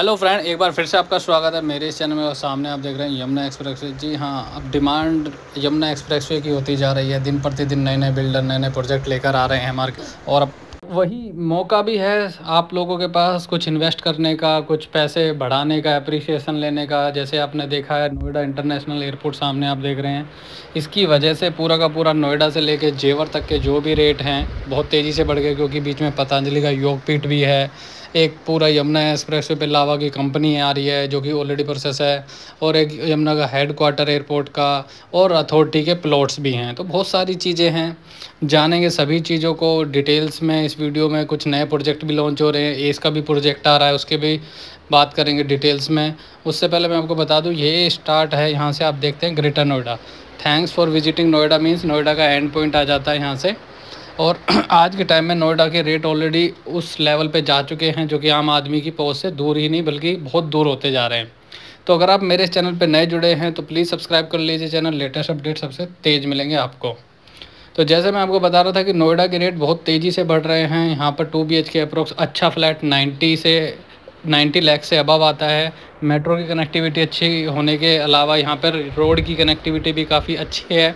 hello friend एक बार फिर से आपका स्वागत है मेरे इस चैनल में और सामने आप देख रहे हैं यमुना एक्सप्रेस वे जी हाँ अब डिमांड यमुना एक्सप्रेस वे की होती जा रही है दिन प्रतिदिन नए नए बिल्डर नए नए प्रोजेक्ट लेकर आ रहे हैं मार्केट और अब वही मौका भी है आप लोगों के पास कुछ इन्वेस्ट करने का कुछ पैसे बढ़ाने का अप्रिसिएशन लेने का जैसे आपने देखा है नोएडा इंटरनेशनल एयरपोर्ट सामने आप देख रहे हैं इसकी वजह से पूरा का पूरा नोएडा से लेके जेवर तक के जो भी रेट हैं बहुत तेज़ी से बढ़ गए क्योंकि बीच में पतंजलि का योगपीठ भी है एक पूरा यमुना एक्सप्रेस वे पर लावा की कंपनी आ रही है जो कि ऑलरेडी प्रोसेस है और एक यमुना का हेड क्वार्टर एयरपोर्ट का और अथॉरिटी के प्लॉट्स भी हैं तो बहुत सारी चीज़ें हैं जानेंगे सभी चीज़ों को डिटेल्स में इस वीडियो में कुछ नए प्रोजेक्ट भी लॉन्च हो रहे हैं एस का भी प्रोजेक्ट आ रहा है उसके भी बात करेंगे डिटेल्स में उससे पहले मैं आपको बता दूँ ये स्टार्ट है यहाँ से आप देखते हैं Greater Noida thanks for visiting Noida means Noida का एंड पॉइंट आ जाता है यहाँ से और आज के टाइम में नोएडा के रेट ऑलरेडी उस लेवल पे जा चुके हैं जो कि आम आदमी की पहुँच से दूर ही नहीं बल्कि बहुत दूर होते जा रहे हैं तो अगर आप मेरे चैनल पर नए जुड़े हैं तो प्लीज़ सब्सक्राइब कर लीजिए चैनल लेटेस्ट अपडेट सबसे तेज़ मिलेंगे आपको तो जैसे मैं आपको बता रहा था कि नोएडा के रेट बहुत तेज़ी से बढ़ रहे हैं यहाँ पर two B H K approx अच्छा फ्लैट नाइन्टी से 90 लाख से अबव आता है मेट्रो की कनेक्टिविटी अच्छी होने के अलावा यहाँ पर रोड की कनेक्टिविटी भी काफ़ी अच्छी है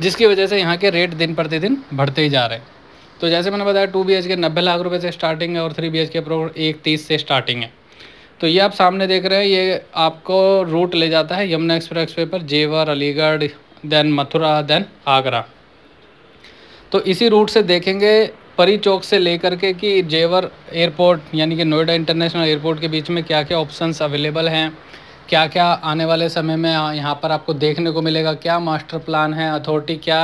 जिसकी वजह से यहाँ के रेट दिन प्रतिदिन बढ़ते ही जा रहे हैं तो जैसे मैंने बताया टू बी एच के नब्बे लाख रुपए से स्टार्टिंग है और three B H K pro एक तीस से स्टार्टिंग है तो ये आप सामने देख रहे हैं ये आपको रूट ले जाता है यमुना एक्सप्रेस वे पर जेवर अलीगढ़ देन मथुरा देन आगरा तो इसी रूट से देखेंगे परी चौक से लेकर के कि जेवर एयरपोर्ट यानी कि नोएडा इंटरनेशनल एयरपोर्ट के बीच में क्या क्या ऑप्शन अवेलेबल हैं क्या क्या आने वाले समय में यहाँ पर आपको देखने को मिलेगा क्या मास्टर प्लान है अथॉरिटी क्या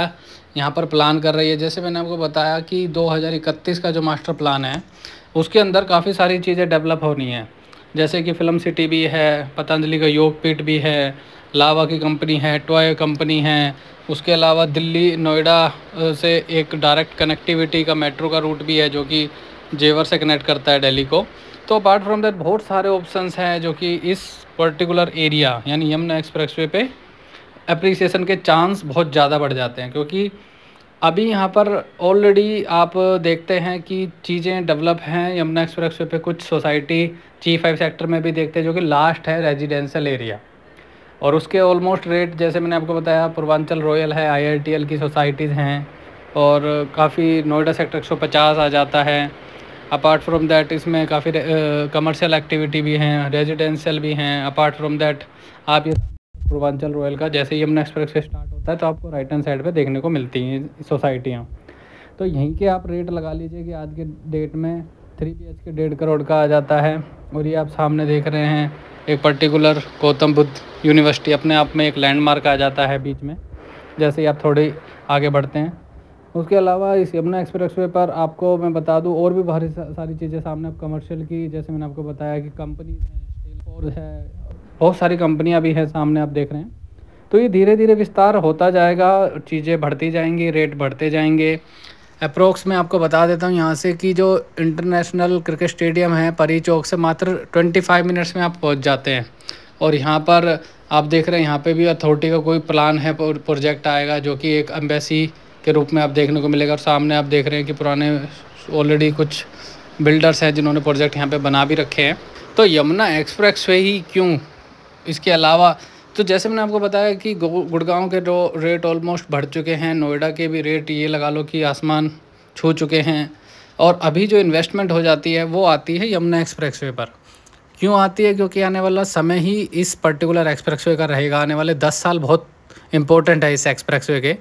यहाँ पर प्लान कर रही है जैसे मैंने आपको बताया कि 2031 का जो मास्टर प्लान है उसके अंदर काफ़ी सारी चीज़ें डेवलप होनी है जैसे कि फिल्म सिटी भी है पतंजलि का योगपीठ भी है लावा की कंपनी है टॉय कंपनी है उसके अलावा दिल्ली नोएडा से एक डायरेक्ट कनेक्टिविटी का मेट्रो का रूट भी है जो कि जेवर से कनेक्ट करता है दिल्ली को तो अपार्ट फ्रॉम दैट बहुत सारे ऑप्शंस हैं जो कि इस पर्टिकुलर एरिया यानी यमुना एक्सप्रेस वे पे अप्रिसिएशन के चांस बहुत ज़्यादा बढ़ जाते हैं क्योंकि अभी यहाँ पर ऑलरेडी आप देखते हैं कि चीज़ें डेवलप हैं यमुना एक्सप्रेस वे पे कुछ सोसाइटी जी फाइव सेक्टर में भी देखते हैं जो कि लास्ट है रेजिडेंशल एरिया और उसके ऑलमोस्ट रेट जैसे मैंने आपको बताया पूर्वांचल रॉयल है आई की सोसाइटीज़ हैं और काफ़ी नोएडा सेक्टर एक आ जाता है अपार्ट फ्रॉम दैट इसमें काफ़ी कमर्शियल एक्टिविटी भी हैं रेजिडेंशियल भी हैं अपार्ट फ्रॉम दैट आप ये पूर्वांचल रॉयल का जैसे ही यमुना एक्सप्रेस से स्टार्ट होता है तो आपको राइट हैंड साइड पर देखने को मिलती हैं सोसाइटियाँ तो यहीं के आप रेट लगा लीजिए कि आज के डेट में थ्री बी एच के डेढ़ करोड़ का आ जाता है और ये आप सामने देख रहे हैं एक पर्टिकुलर गौतम बुद्ध यूनिवर्सिटी अपने आप में एक लैंडमार्क आ जाता है बीच में जैसे ही आप थोड़ी आगे बढ़ते हैं उसके अलावा इस यमुना एक्सप्रेस वे पर आपको मैं बता दूं और भी बहुत सारी चीज़ें सामने आप कमर्शियल की जैसे मैंने आपको बताया कि कंपनी है है बहुत सारी कंपनियां भी हैं सामने आप देख रहे हैं तो ये धीरे धीरे विस्तार होता जाएगा चीज़ें बढ़ती जाएंगी रेट बढ़ते जाएंगे अप्रोक्स मैं आपको बता देता हूँ यहाँ से कि जो इंटरनेशनल क्रिकेट स्टेडियम है परी चौक से मात्र फाइव मिनट्स में आप पहुँच जाते हैं और यहाँ पर आप देख रहे हैं यहाँ पे भी अथॉरिटी का कोई प्लान है प्रोजेक्ट आएगा जो कि एक एम्बेसी के रूप में आप देखने को मिलेगा और सामने आप देख रहे हैं कि पुराने ऑलरेडी कुछ बिल्डर्स हैं जिन्होंने प्रोजेक्ट यहाँ पे बना भी रखे हैं तो यमुना एक्सप्रेस वे ही क्यों इसके अलावा तो जैसे मैंने आपको बताया कि गुड़गांव के जो रेट ऑलमोस्ट बढ़ चुके हैं नोएडा के भी रेट ये लगा लो कि आसमान छू चुके हैं और अभी जो इन्वेस्टमेंट हो जाती है वो आती है यमुना एक्सप्रेस वे पर क्यों आती है क्योंकि आने वाला समय ही इस पर्टिकुलर एक्सप्रेस वे का रहेगा आने वाले दस साल बहुत इंपॉर्टेंट है इस एक्सप्रेस वे के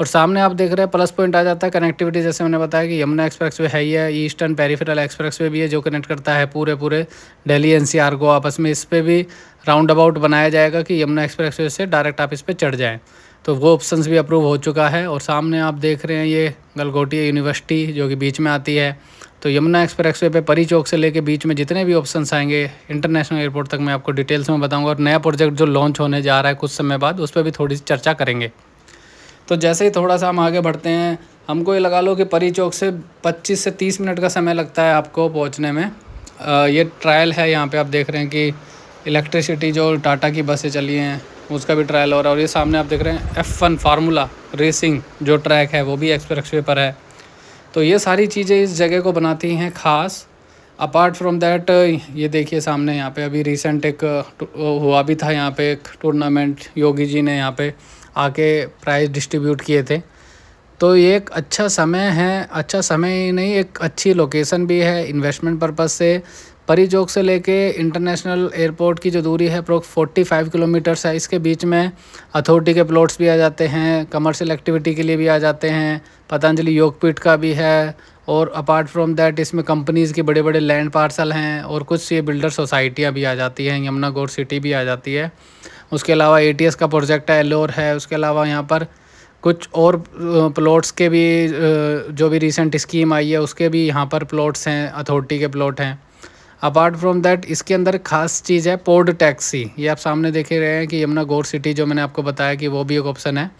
और सामने आप देख रहे हैं प्लस पॉइंट आ जाता है कनेक्टिविटी जैसे मैंने बताया कि यमुना एक्सप्रेस वे है ही है ईस्टर्न पेरीफेरल एक्सप्रेस वे भी है जो कनेक्ट करता है पूरे पूरे दिल्ली एनसीआर को आपस में इस पर भी राउंड अबाउट बनाया जाएगा कि यमुना एक्सप्रेस वे से डायरेक्ट आप इस पर चढ़ जाएँ तो वो ऑप्शन भी अप्रूव हो चुका है और सामने आप देख रहे हैं ये गलगोटिया यूनिवर्सिटी जो कि बीच में आती है तो यमुना एक्सप्रेस वे परी चौक से लेके बीच में जितने भी ऑप्शंस आएंगे इंटरनेशनल एयरपोर्ट तक मैं आपको डिटेल्स में बताऊंगा और नया प्रोजेक्ट जो लॉन्च होने जा रहा है कुछ समय बाद उस पर भी थोड़ी सी चर्चा करेंगे तो जैसे ही थोड़ा सा हम आगे बढ़ते हैं हमको ये लगा लो कि परी चौक से 25 से 30 मिनट का समय लगता है आपको पहुंचने में आ, ये ट्रायल है यहाँ पे आप देख रहे हैं कि इलेक्ट्रिसिटी जो टाटा की बसें चली हैं उसका भी ट्रायल हो रहा है और ये सामने आप देख रहे हैं एफ़ वन फार्मूला रेसिंग जो ट्रैक है वो भी एक्सप्रेस वे पर है तो ये सारी चीज़ें इस जगह को बनाती हैं ख़ास अपार्ट फ्रॉम दैट ये देखिए सामने यहाँ पर अभी रिसेंट एक हुआ भी था यहाँ पर एक टूर्नामेंट योगी जी ने यहाँ पर आके प्राइज़ डिस्ट्रीब्यूट किए थे तो ये एक अच्छा समय है अच्छा समय ही नहीं एक अच्छी लोकेशन भी है इन्वेस्टमेंट पर्पज़ से परी चौक से लेके इंटरनेशनल एयरपोर्ट की जो दूरी है अप्रोक्स फोर्टी फाइव किलोमीटर्स है इसके बीच में अथॉरिटी के प्लॉट्स भी आ जाते हैं कमर्शियल एक्टिविटी के लिए भी आ जाते हैं पतंजलि योगपीठ का भी है और अपार्ट फ्रॉम दैट इसमें कंपनीज़ के बड़े बड़े लैंड पार्सल हैं और कुछ ये बिल्डर सोसाइटियाँ भी आ जाती हैं यमुना गौर सिटी भी आ जाती है उसके अलावा ए का प्रोजेक्ट है एलोर है उसके अलावा यहाँ पर कुछ और प्लॉट्स के भी जो भी रिसेंट स्कीम आई है उसके भी यहाँ पर प्लॉट्स हैं अथॉरिटी के प्लॉट हैं अपार्ट फ्रॉम दैट इसके अंदर खास चीज़ है पोर्ड टैक्सी ये आप सामने देख ही रहे हैं कि यमुना गौर सिटी जो मैंने आपको बताया कि वो भी एक ऑप्शन है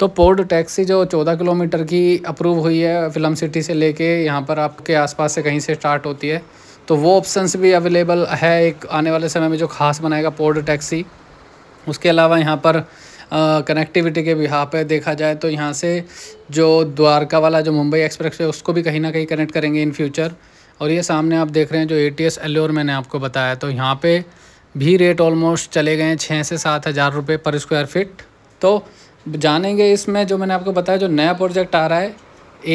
तो पोर्ड टैक्सी जो 14 किलोमीटर की अप्रूव हुई है फिल्म सिटी से लेके यहाँ पर आपके आसपास से कहीं से स्टार्ट होती है तो वो ऑप्शंस भी अवेलेबल है एक आने वाले समय में जो खास बनाएगा पोर्ड टैक्सी उसके अलावा यहाँ पर कनेक्टिविटी के यहाँ पे देखा जाए तो यहाँ से जो द्वारका वाला जो मुंबई एक्सप्रेस है उसको भी कहीं ना कहीं कनेक्ट करेंगे इन फ्यूचर और ये सामने आप देख रहे हैं जो ए टी एस मैंने आपको बताया तो यहाँ पर भी रेट ऑलमोस्ट चले गए हैं छः से सात हज़ार रुपये पर स्क्वायर फिट तो जानेंगे इसमें जो मैंने आपको बताया जो नया प्रोजेक्ट आ रहा है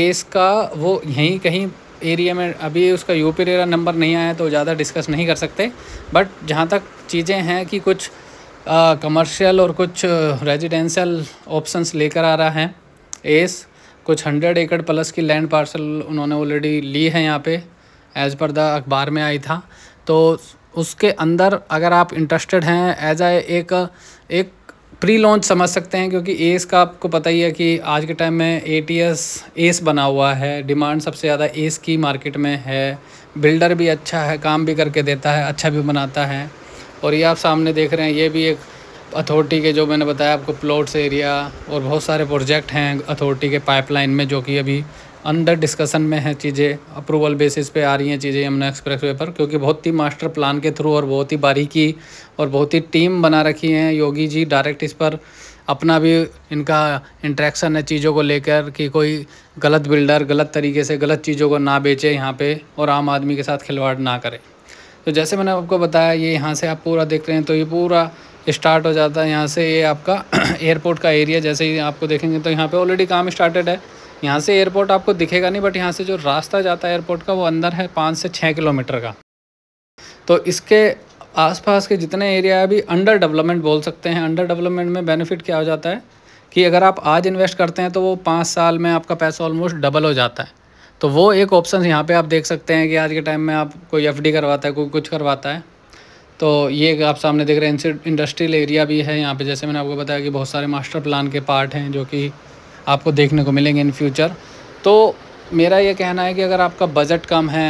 एस का वो यहीं कहीं एरिया में अभी उसका यूपी रेरा नंबर नहीं आया तो ज़्यादा डिस्कस नहीं कर सकते बट जहाँ तक चीज़ें हैं कि कुछ कमर्शियल और कुछ रेजिडेंशियल ऑप्शंस लेकर आ रहा है एस कुछ हंड्रेड एकड़ प्लस की लैंड पार्सल उन्होंने ऑलरेडी ली है यहाँ पे एज़ पर द अखबार में आई था तो उसके अंदर अगर आप इंटरेस्टेड हैं एज आ एक एक प्री लॉन्च समझ सकते हैं क्योंकि एस का आपको पता ही है कि आज के टाइम में ए टी एस एस बना हुआ है डिमांड सबसे ज़्यादा एस की मार्केट में है बिल्डर भी अच्छा है काम भी करके देता है अच्छा भी बनाता है और ये आप सामने देख रहे हैं ये भी एक अथॉरिटी के जो मैंने बताया आपको प्लॉट्स एरिया और बहुत सारे प्रोजेक्ट हैं अथॉरिटी के पाइपलाइन में जो कि अभी अंडर डिस्कशन में है चीज़ें अप्रूवल बेसिस पे आ रही हैं चीज़ें हमने एक्सप्रेस वे पर क्योंकि बहुत ही मास्टर प्लान के थ्रू और बहुत ही बारीकी और बहुत ही टीम बना रखी है योगी जी डायरेक्ट इस पर अपना भी इनका इंट्रैक्शन है चीज़ों को लेकर कि कोई गलत बिल्डर गलत तरीके से गलत चीज़ों को ना बेचे यहाँ पे और आम आदमी के साथ खिलवाड़ ना करे तो जैसे मैंने आपको बताया ये यहाँ से आप पूरा देख रहे हैं तो ये पूरा स्टार्ट हो जाता है यहाँ से ये आपका एयरपोर्ट का एरिया जैसे ही आपको देखेंगे तो यहाँ पे ऑलरेडी काम स्टार्टेड है यहाँ से एयरपोर्ट आपको दिखेगा नहीं बट यहाँ से जो रास्ता जाता है एयरपोर्ट का वो अंदर है पाँच से छः किलोमीटर का तो इसके आसपास के जितने एरिया है अभी अंडर डेवलपमेंट बोल सकते हैं अंडर डेवलपमेंट में बेनिफिट क्या हो जाता है कि अगर आप आज इन्वेस्ट करते हैं तो वो पाँच साल में आपका पैसा ऑलमोस्ट डबल हो जाता है तो वो एक ऑप्शन यहाँ पे आप देख सकते हैं कि आज के टाइम में आप कोई एफ करवाता है कोई कुछ करवाता है तो ये आप सामने देख रहे हैं इंडस्ट्रियल एरिया भी है यहाँ पे जैसे मैंने आपको बताया कि बहुत सारे मास्टर प्लान के पार्ट हैं जो कि आपको देखने को मिलेंगे इन फ्यूचर तो मेरा ये कहना है कि अगर आपका बजट कम है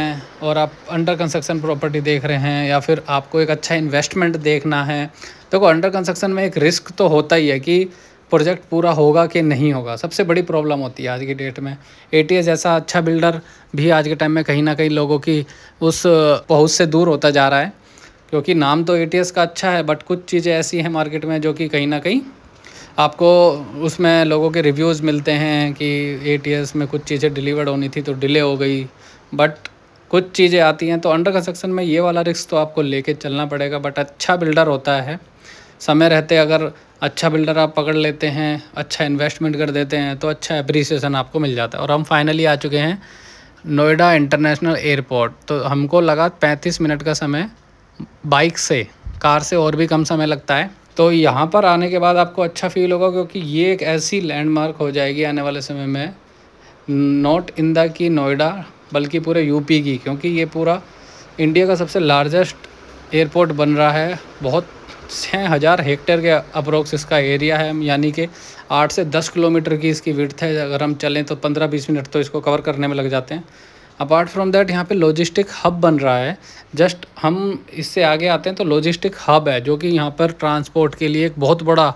और आप अंडर कंस्ट्रक्शन प्रॉपर्टी देख रहे हैं या फिर आपको एक अच्छा इन्वेस्टमेंट देखना है देखो तो अंडर कंस्ट्रक्शन में एक रिस्क तो होता ही है कि प्रोजेक्ट पूरा होगा कि नहीं होगा सबसे बड़ी प्रॉब्लम होती है आज की डेट में ए जैसा अच्छा बिल्डर भी आज के टाइम में कहीं ना कहीं लोगों की उस पहुँच से दूर होता जा रहा है क्योंकि नाम तो ए का अच्छा है बट कुछ चीज़ें ऐसी हैं मार्केट में जो कि कहीं ना कहीं आपको उसमें लोगों के रिव्यूज़ मिलते हैं कि ए में कुछ चीज़ें डिलीवर्ड होनी थी तो डिले हो गई बट कुछ चीज़ें आती हैं तो अंडर कंस्ट्रक्शन में ये वाला रिस्क तो आपको लेके चलना पड़ेगा बट अच्छा बिल्डर होता है समय रहते अगर अच्छा बिल्डर आप पकड़ लेते हैं अच्छा इन्वेस्टमेंट कर देते हैं तो अच्छा अप्रिसिएशन आपको मिल जाता है और हम फाइनली आ चुके हैं नोएडा इंटरनेशनल एयरपोर्ट तो हमको लगा पैंतीस मिनट का समय बाइक से कार से और भी कम समय लगता है तो यहाँ पर आने के बाद आपको अच्छा फील होगा क्योंकि ये एक ऐसी लैंडमार्क हो जाएगी आने वाले समय में not in the key Noida बल्कि पूरे यूपी की क्योंकि ये पूरा इंडिया का सबसे लार्जेस्ट एयरपोर्ट बन रहा है बहुत छः हज़ार हेक्टेयर के अप्रोक्स इसका एरिया है यानी कि आठ से दस किलोमीटर की इसकी विर्थ है अगर हम चलें तो पंद्रह बीस मिनट तो इसको कवर करने में लग जाते हैं अपार्ट फ्रॉम दैट यहाँ पे लॉजिस्टिक हब बन रहा है जस्ट हम इससे आगे आते हैं तो लॉजिस्टिक हब है जो कि यहाँ पर ट्रांसपोर्ट के लिए एक बहुत बड़ा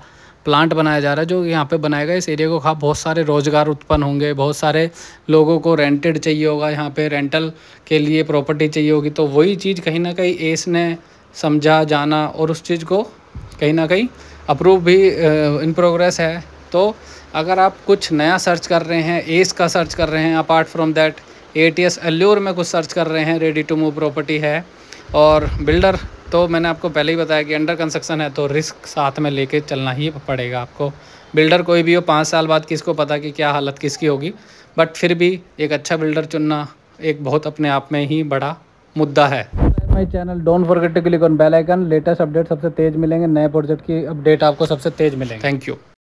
प्लांट बनाया जा रहा है जो यहाँ पे बनाएगा इस एरिया को खा बहुत सारे रोज़गार उत्पन्न होंगे बहुत सारे लोगों को रेंटेड चाहिए होगा यहाँ पे रेंटल के लिए प्रॉपर्टी चाहिए होगी तो वही चीज़ कहीं ना कहीं एस ने समझा जाना और उस चीज़ को कहीं ना कहीं अप्रूव भी इन प्रोग्रेस है तो अगर आप कुछ नया सर्च कर रहे हैं एस का सर्च कर रहे हैं apart from that A T S allure में कुछ सर्च कर रहे हैं रेडी टू मूव प्रॉपर्टी है और बिल्डर तो मैंने आपको पहले ही बताया कि अंडर कंस्ट्रक्शन है तो रिस्क साथ में लेके चलना ही पड़ेगा आपको बिल्डर कोई भी हो पाँच साल बाद किसको पता कि क्या हालत किसकी होगी बट फिर भी एक अच्छा बिल्डर चुनना एक बहुत अपने आप में ही बड़ा मुद्दा है my channel don't forget to click on bell icon latest update सबसे तेज मिलेंगे नए प्रोजेक्ट की अपडेट आपको सबसे तेज मिलेंगे थैंक यू